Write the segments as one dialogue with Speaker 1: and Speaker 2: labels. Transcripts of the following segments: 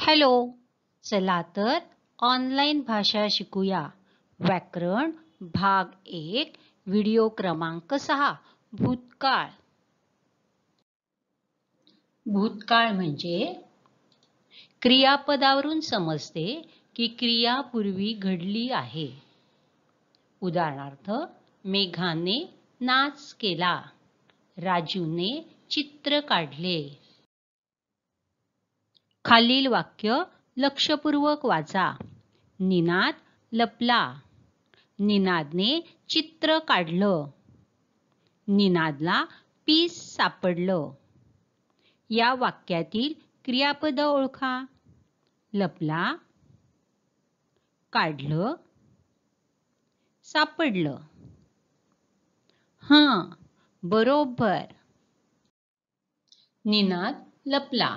Speaker 1: hello चला तर online भाषा शिकूया व्याकरण भाग एक व्हिडिओ क्रमांक सहा भूतकाळ भूतकाळ म्हणजे क्रियापदावरून समजते की क्रियापूर्वी घडली आहे उदाहरणार्थ मेघाने नाच केला राजूने चित्र काढले खालील वाक्य लक्षपूर्वक वाचा निनाद लपला निनादने चित्र काढलं निनादला पीस सापडलं या वाक्यातील क्रियापद ओळखा लपला काढलं सापडलं हां बरोबर निनाद लपला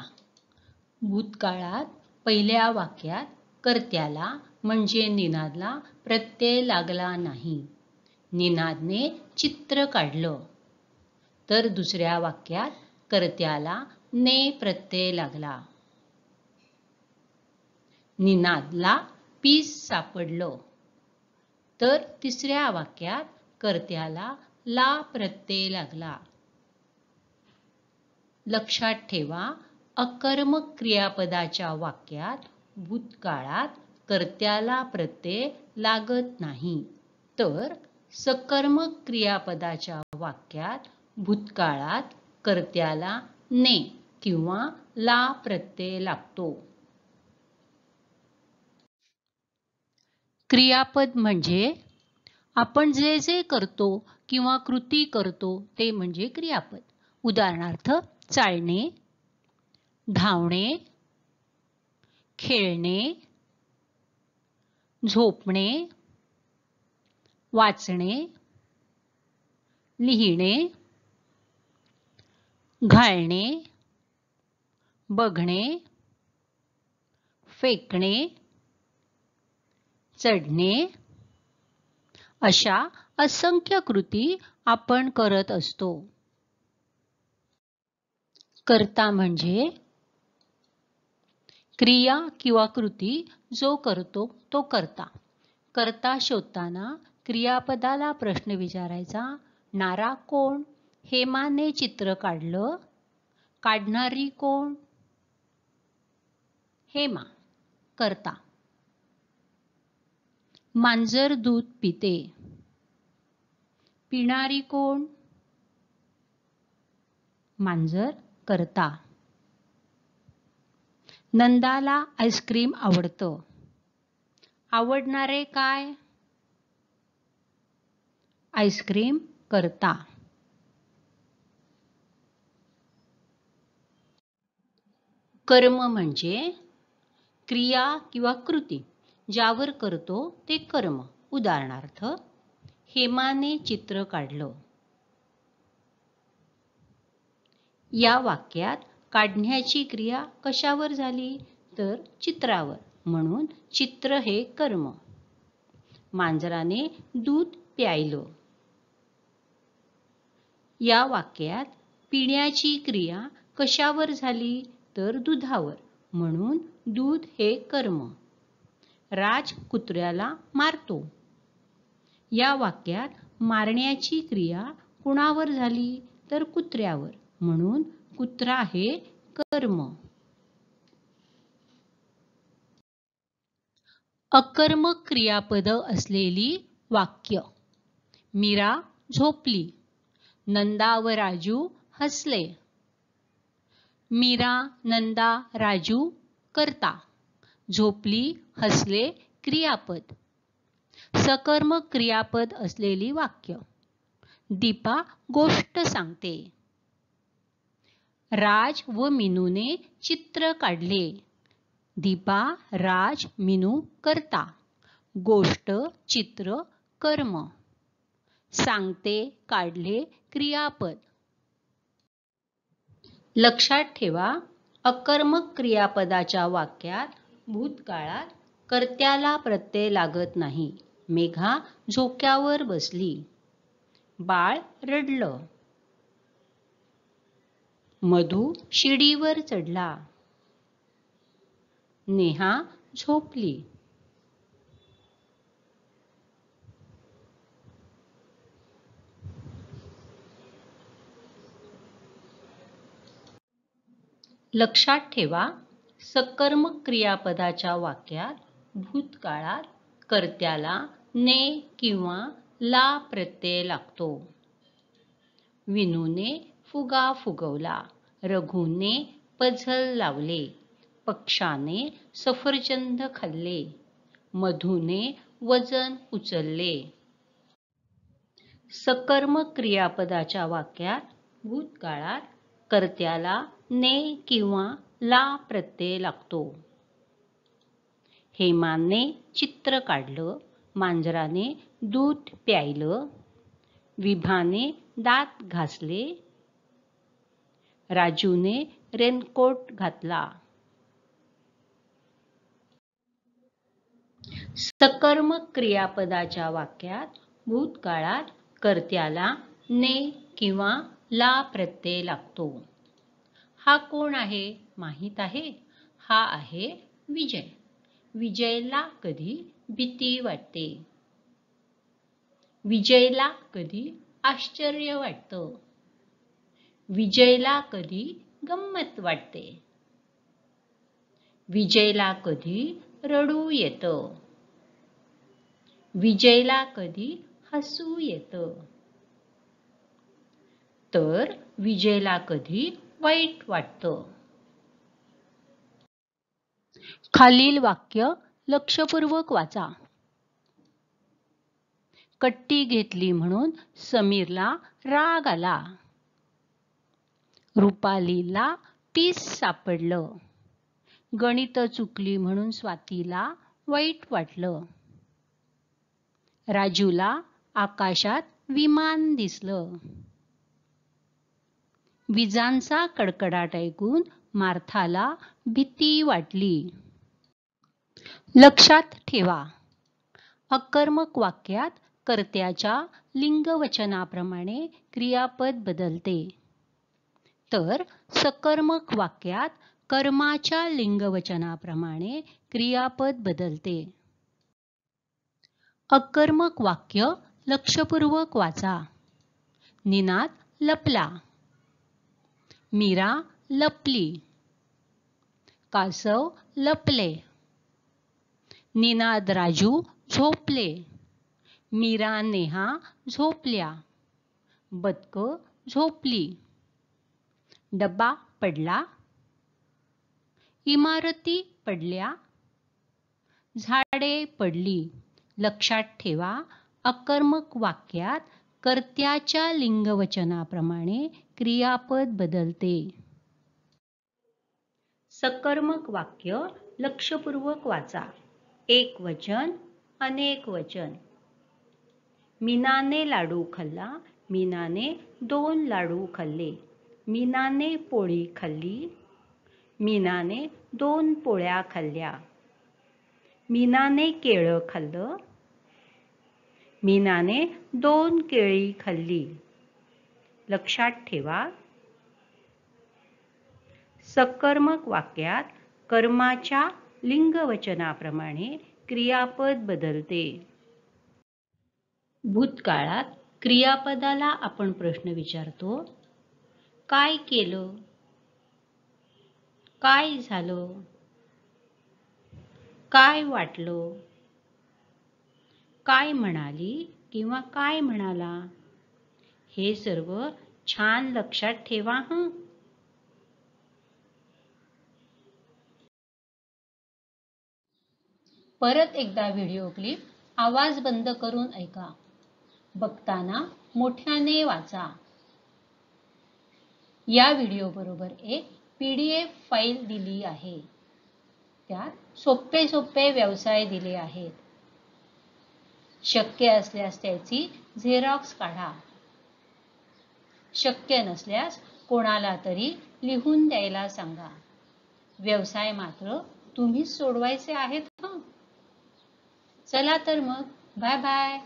Speaker 1: भूतकाळात पहिल्या वाक्यात कर्त्याला म्हणजे निनादला प्रत्यय लागला नाही निनादने चित्र काढलं तर दुसऱ्या वाक्यात कर्त्याला ने प्रत्यय लागला निनादला पीस सापडलं तर तिसऱ्या वाक्यात कर्त्याला ला प्रत्यय लागला लक्षात ठेवा अकर्मक क्रियापदाच्या वाक्यात भूतकाळात कर्त्याला प्रत्यय लागत नाही तर सकर्मक क्रियापदाच्या वाक्यात भूतकाळात कर्त्याला ने किंवा ला प्रत्यय लागतो क्रियापद म्हणजे आपण जे जे करतो किंवा कृती करतो ते म्हणजे क्रियापद उदाहरणार्थ चालणे धावणे खेळणे झोपणे वाचणे लिहिणे घालणे बघणे फेकणे चढणे अशा असंख्य कृती आपण करत असतो करता म्हणजे क्रिया किंवा कृती जो करतो तो करता करता शोधताना क्रियापदाला प्रश्न विचारायचा नारा कोण हेमाने चित्र काढलं काढणारी कोण हेमा करता मांजर दूध पिते पिणारी कोण मांजर करता नंदाला आईस्क्रीम आवडतं आवडणारे काय आईस्क्रीम करता कर्म म्हणजे क्रिया किंवा कृती ज्यावर करतो ते कर्म उदाहरणार्थ हेमाने चित्र काढलं या वाक्यात काढण्याची क्रिया कशावर झाली तर चित्रावर म्हणून चित्र हे कर्म मांजराने दूध प्यायलो या वाक्यात पिण्याची क्रिया कशावर झाली तर दुधावर म्हणून दूध हे कर्म राज कुत्र्याला मारतो या वाक्यात मारण्याची क्रिया कुणावर झाली तर कुत्र्यावर म्हणून पुत्र आहे कर्म अकर्म क्रियापद असलेली वाक्य मीरा झोपली नंदा व राजू हसले मीरा नंदा राजू करता झोपली हसले क्रियापद सकर्म क्रियापद असलेली वाक्य दीपा गोष्ट सांगते राज व मिनूने चित्र काढले दीपा राज मिनू करता गोष्ट चित्र कर्म सांगते काढले क्रियापद लक्षात ठेवा अकर्मक क्रियापदाच्या वाक्यात भूतकाळात कर्त्याला प्रत्यय लागत नाही मेघा झोक्यावर बसली बाळ रडलं मधू शिडीवर चढला नेहा झोपली लक्षात ठेवा सकर्मक क्रियापदाच्या वाक्यात भूतकाळात कर्त्याला ने किंवा ला प्रत्यय लागतो विनूने फुगा फुगवला रघूने पझल लावले पक्षाने सफरचंद खाल्ले मधुने वजन उचलले सकर्म क्रियापदाच्या वाक्यात भूतकाळात कर्त्याला ने किंवा ला प्रत्यय लागतो हेमाने चित्र काढलं मांजराने दूध प्यायलं विभाने दात घासले राजूने रेनकोट घातला सकर्मक क्रियापदाच्या वाक्यात भूतकाळात कर्त्याला ने किंवा ला प्रत्यय लागतो हा कोण आहे माहीत आहे हा आहे विजय विजयला कधी भीती वाटते विजयला कधी आश्चर्य वाटतं विजयला कधी गंमत वाटते विजयला कधी रडू येतं विजयला कधी हसू येत तर विजयला कधी वाईट वाटत खालील वाक्य लक्षपूर्वक वाचा कट्टी घेतली म्हणून समीरला राग आला रुपालीला पीस सापडलं गणित चुकली म्हणून स्वातीला वाईट वाटलं राजूला आकाशात विमान दिसलं विजांचा कडकडाट ऐकून मार्थाला भीती वाटली लक्षात ठेवा अकर्मक वाक्यात कर्त्याच्या लिंगवचनाप्रमाणे क्रियापद बदलते तर सकर्मक वाक्यात कर्माच्या लिंगवचनाप्रमाणे क्रियापद बदलते अकर्मक वाक्य लक्षपूर्वक वाचा निनाद लपला मीरा लपली कासव लपले निनाद राजू झोपले मीरा नेहा झोपल्या बदक झोपली डब्बा पडला इमारती पडल्या झाडे पडली लक्षात ठेवा अकर्मक वाक्यात कर्त्याच्या लिंगवचनाप्रमाणे क्रियापद बदलते सकर्मक वाक्य लक्षपूर्वक वाचा एक वचन अनेक वचन मीनाने लाडू खाल्ला मीनाने दोन लाडू खाल्ले मीनाने पोळी खाल्ली मीनाने दोन पोळ्या खाल्ल्या मीनाने केळ खाल्लं मीनाने दोन केळी खाल्ली लक्षात ठेवा सकर्मक वाक्यात कर्माच्या लिंगवचनाप्रमाणे क्रियापद बदलते भूतकाळात क्रियापदाला आपण प्रश्न विचारतो काय केलं काय झालं काय वाटलं काय म्हणाली किंवा काय म्हणाला हे सर्व छान लक्षात ठेवा हं परत एकदा व्हिडिओ क्लिप आवाज बंद करून ऐका बघताना मोठ्याने वाचा या व्हिडिओ बरोबर एक पीडीएफ फाइल फाईल दिली आहे त्यात सोपे सोपे व्यवसाय दिले आहेत शक्य असल्यास त्याची झेरॉक्स काढा शक्य नसल्यास कोणाला तरी लिहून द्यायला सांगा व्यवसाय मात्र तुम्हीच सोडवायचे आहेत चला तर मग बाय बाय